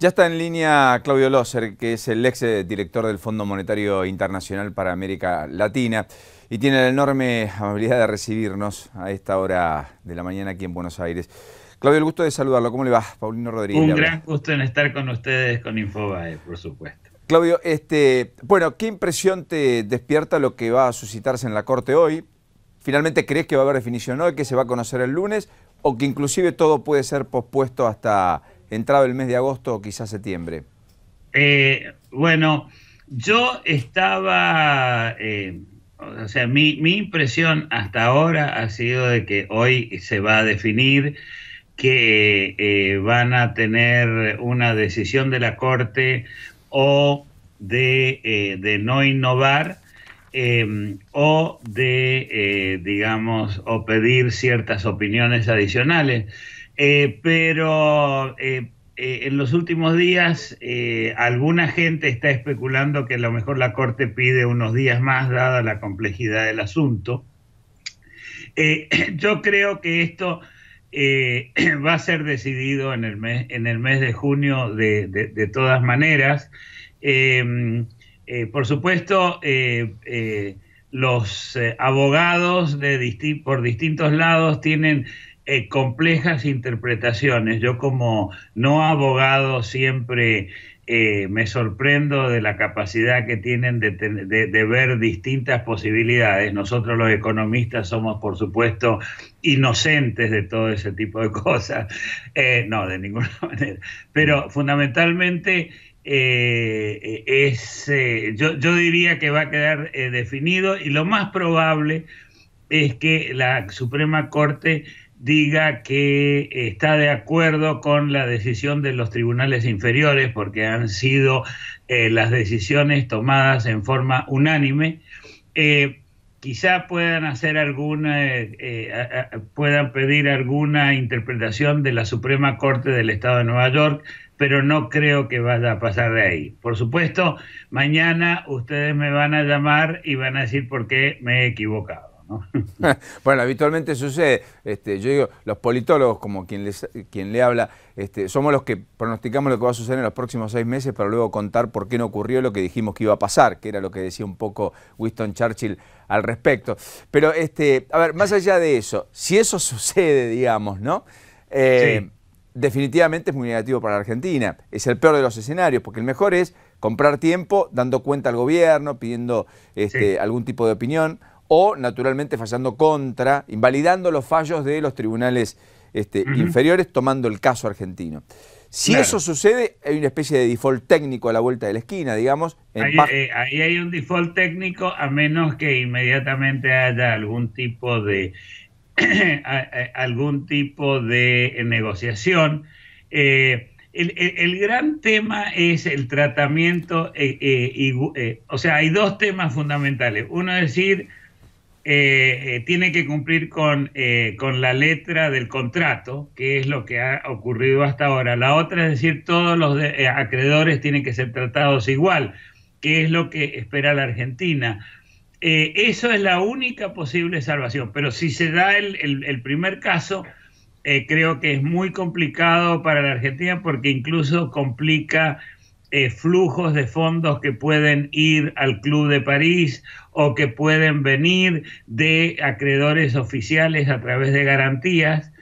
Ya está en línea Claudio Loser, que es el ex eh, director del Fondo Monetario Internacional para América Latina y tiene la enorme amabilidad de recibirnos a esta hora de la mañana aquí en Buenos Aires. Claudio, el gusto de saludarlo. ¿Cómo le va? Paulino Rodríguez. Un gran gusto en estar con ustedes con Infobae, por supuesto. Claudio, este, bueno, ¿qué impresión te despierta lo que va a suscitarse en la Corte hoy? ¿Finalmente crees que va a haber definición hoy, que se va a conocer el lunes, o que inclusive todo puede ser pospuesto hasta entrado el mes de agosto o quizás septiembre? Eh, bueno, yo estaba, eh, o sea, mi, mi impresión hasta ahora ha sido de que hoy se va a definir que eh, van a tener una decisión de la Corte o de, de no innovar Em, o de, eh, digamos, o pedir ciertas opiniones adicionales. Eh, pero eh, en los últimos días alguna gente está especulando que a lo mejor la Corte pide unos días más dada la complejidad del asunto. yo creo que esto va a ser decidido en el mes, en el mes de junio de, todas maneras. Em, eh, por supuesto, eh, eh, los abogados por distintos lados tienen complejas interpretaciones. Yo como no abogado siempre me sorprendo de la capacidad que tienen de, ver distintas posibilidades. Nosotros los economistas somos, por supuesto, inocentes de todo ese tipo de cosas. no, de ninguna manera. Pero fundamentalmente eh, eh, es, eh, yo, diría que va a quedar definido y lo más probable es que la Suprema Corte diga que está de acuerdo con la decisión de los tribunales inferiores porque han sido las decisiones tomadas en forma unánime quizá puedan hacer alguna, puedan pedir alguna interpretación de la Suprema Corte del Estado de Nueva York pero no creo que vaya a pasar de ahí. Por supuesto, mañana ustedes me van a llamar y van a decir por qué me he equivocado. bueno, habitualmente sucede, este, yo digo, los politólogos, como quien, les, quien le habla, este, somos los que pronosticamos lo que va a suceder en los próximos seis meses para luego contar por qué no ocurrió lo que dijimos que iba a pasar, que era lo que decía un poco Winston Churchill al respecto. Pero, este, a ver, más allá de eso, si eso sucede, digamos, ¿no? Eh, definitivamente es muy negativo para la Argentina. Es el peor de los escenarios, porque el mejor es comprar tiempo dando cuenta al gobierno, pidiendo este, algún tipo de opinión, o naturalmente fallando contra, invalidando los fallos de los tribunales este, inferiores, tomando el caso argentino. Si eso sucede, hay una especie de default técnico a la vuelta de la esquina, digamos. Eh, ahí, hay un default técnico a menos que inmediatamente haya algún tipo de algún tipo de eh, negociación. Eh, el, gran tema es el tratamiento, eh, o sea, hay dos temas fundamentales. Uno es decir, tiene que cumplir con, con la letra del contrato, que es lo que ha ocurrido hasta ahora. La otra es decir, todos los acreedores tienen que ser tratados igual, que es lo que espera la Argentina eh, eso es la única posible salvación. Pero si se da el, primer caso, eh, creo que es muy complicado para la Argentina porque incluso complica eh, flujos de fondos que pueden ir al Club de París o que pueden venir de acreedores oficiales a través de garantías.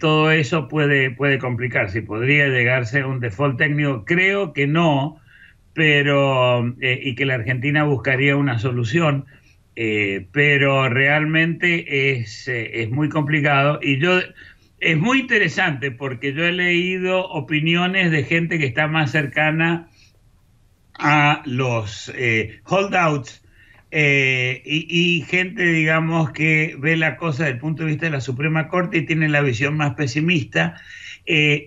todo eso puede, puede complicarse podría llegarse a un default técnico. Creo que no, pero eh, y que la Argentina buscaría una solución, eh, pero realmente eh, es, muy complicado y yo es muy interesante porque yo he leído opiniones de gente que está más cercana a los holdouts y, y gente, digamos, que ve la cosa desde el punto de vista de la Suprema Corte y tiene la visión más pesimista,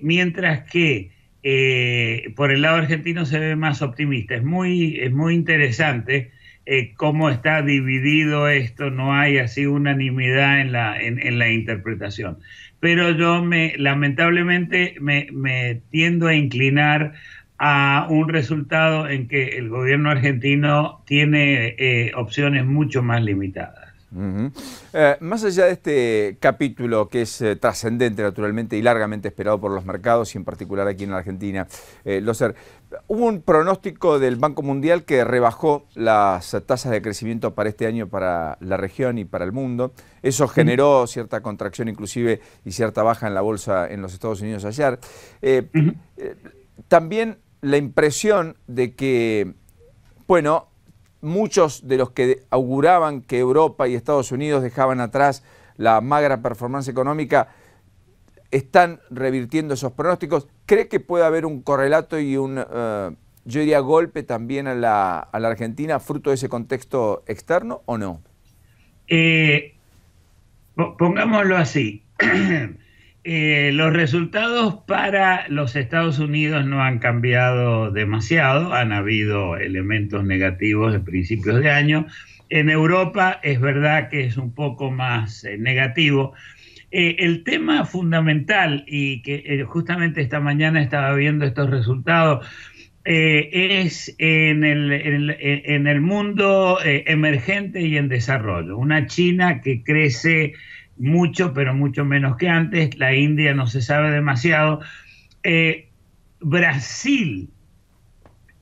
mientras que eh, por el lado argentino se ve más optimista. Es muy, muy interesante eh, cómo está dividido esto, no hay así unanimidad en la, en, la interpretación. Pero yo me, lamentablemente me, tiendo a inclinar a un resultado en que el gobierno argentino tiene eh, opciones mucho más limitadas. Eh, más allá de este capítulo que es eh, trascendente naturalmente y largamente esperado por los mercados y en particular aquí en la Argentina, eh, Loser, hubo un pronóstico del Banco Mundial que rebajó las tasas de crecimiento para este año para la región y para el mundo. Eso generó cierta contracción inclusive y cierta baja en la bolsa en los Estados Unidos ayer. Eh, también la impresión de que, bueno, muchos de los que auguraban que Europa y Estados Unidos dejaban atrás la magra performance económica están revirtiendo esos pronósticos. ¿Cree que puede haber un correlato y un, eh, yo diría, golpe también a la, Argentina fruto de ese contexto externo o no? Eh, pongámoslo así. Eh, los resultados para los Estados Unidos no han cambiado demasiado, han habido elementos negativos de principios de año. En Europa es verdad que es un poco más eh, negativo. Eh, el tema fundamental, y que justamente esta mañana estaba viendo estos resultados, es en el, en el, en el mundo emergente y en desarrollo. Una China que crece mucho, pero mucho menos que antes. La India no se sabe demasiado. Eh, Brasil,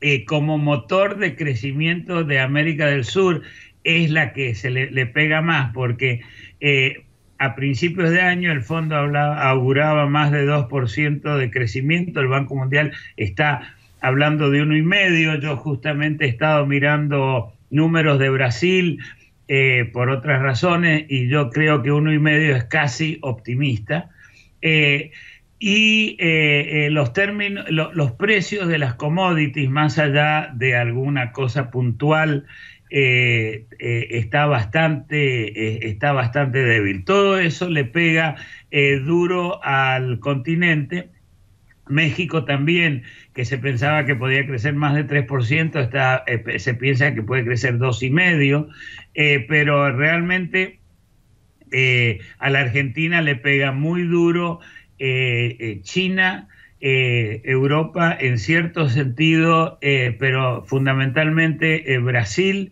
eh, como motor de crecimiento de América del Sur, es la que se le, pega más, porque eh, a principios de año el fondo hablaba, auguraba más de 2% de crecimiento, el Banco Mundial está hablando de uno y medio, yo justamente he estado mirando números de Brasil, eh, por otras razones y yo creo que uno y medio es casi optimista. Eh, y eh, los términos, los precios de las commodities, más allá de alguna cosa puntual, está bastante, está bastante débil. Todo eso le pega duro al continente México también, que se pensaba que podía crecer más de 3%, está, eh, se piensa que puede crecer 2,5%, eh, pero realmente eh, a la Argentina le pega muy duro China, Europa en cierto sentido, pero fundamentalmente Brasil,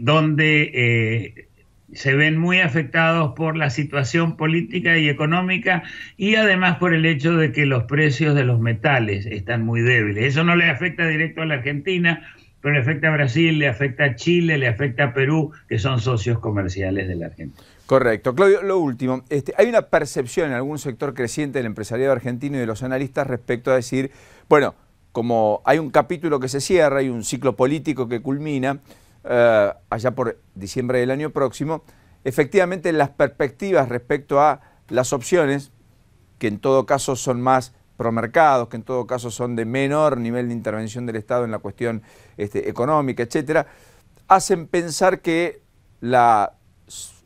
donde se ven muy afectados por la situación política y económica y además por el hecho de que los precios de los metales están muy débiles. Eso no le afecta directo a la Argentina, pero le afecta a Brasil, le afecta a Chile, le afecta a Perú, que son socios comerciales de la Argentina. Correcto. Claudio, lo último. Este, hay una percepción en algún sector creciente del empresariado argentino y de los analistas respecto a decir, bueno, como hay un capítulo que se cierra, hay un ciclo político que culmina, eh, allá por diciembre del año próximo, efectivamente las perspectivas respecto a las opciones, que en todo caso son más promercados, que en todo caso son de menor nivel de intervención del Estado en la cuestión este, económica, etcétera, hacen pensar que la,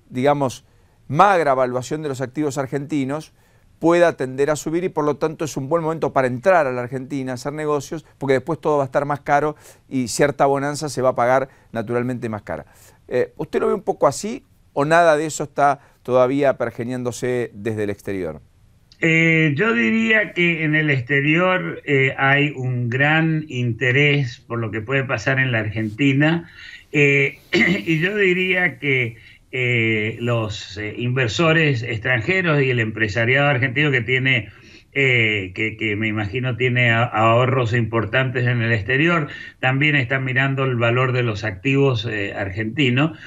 digamos, magra evaluación de los activos argentinos pueda tender a subir y por lo tanto es un buen momento para entrar a la Argentina, hacer negocios, porque después todo va a estar más caro y cierta bonanza se va a pagar naturalmente más cara. Eh, ¿Usted lo ve un poco así o nada de eso está todavía pergeniándose desde el exterior? Eh, yo diría que en el exterior eh, hay un gran interés por lo que puede pasar en la Argentina y yo diría que eh, los eh, inversores extranjeros y el empresariado argentino que tiene, eh, que, me imagino tiene ahorros importantes en el exterior, también están mirando el valor de los activos eh, argentinos.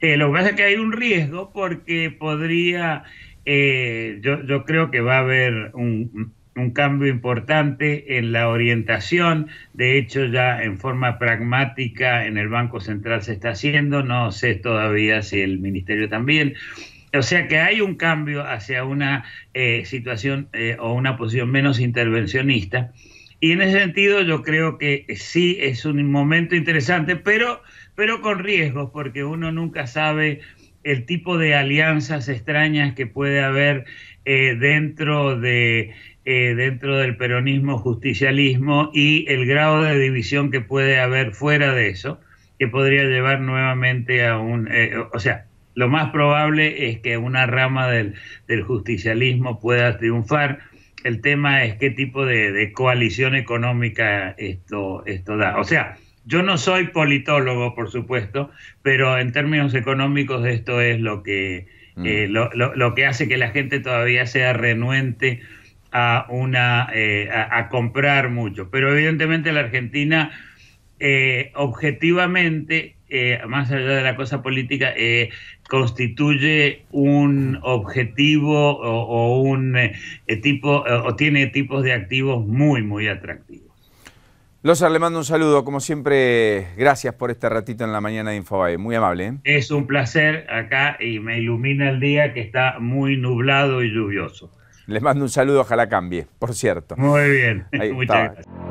lo que pasa es que hay un riesgo porque podría, yo, yo creo que va a haber un, un cambio importante en la orientación. De hecho, ya en forma pragmática en el Banco Central se está haciendo, no sé todavía si el Ministerio también. O sea que hay un cambio hacia una eh, situación eh, o una posición menos intervencionista. Y en ese sentido yo creo que sí es un momento interesante, pero, pero con riesgos, porque uno nunca sabe el tipo de alianzas extrañas que puede haber eh, dentro de eh, dentro del peronismo justicialismo y el grado de división que puede haber fuera de eso, que podría llevar nuevamente a un... Eh, o sea, lo más probable es que una rama del, justicialismo pueda triunfar. El tema es qué tipo de, coalición económica esto, esto da. O sea, yo no soy politólogo, por supuesto, pero en términos económicos esto es lo que, mm. eh, lo que hace que la gente todavía sea renuente a, una, eh, a, comprar mucho. Pero evidentemente la Argentina, eh, objetivamente, eh, más allá de la cosa política, constituye un objetivo o, un tipo, o tiene tipos de activos muy, muy atractivos. Lozar, le mando un saludo, como siempre, gracias por este ratito en la mañana de Infobae, muy amable. Es un placer acá y me ilumina el día que está muy nublado y lluvioso. Les mando un saludo, ojalá cambie, por cierto. Muy bien, muchas gracias.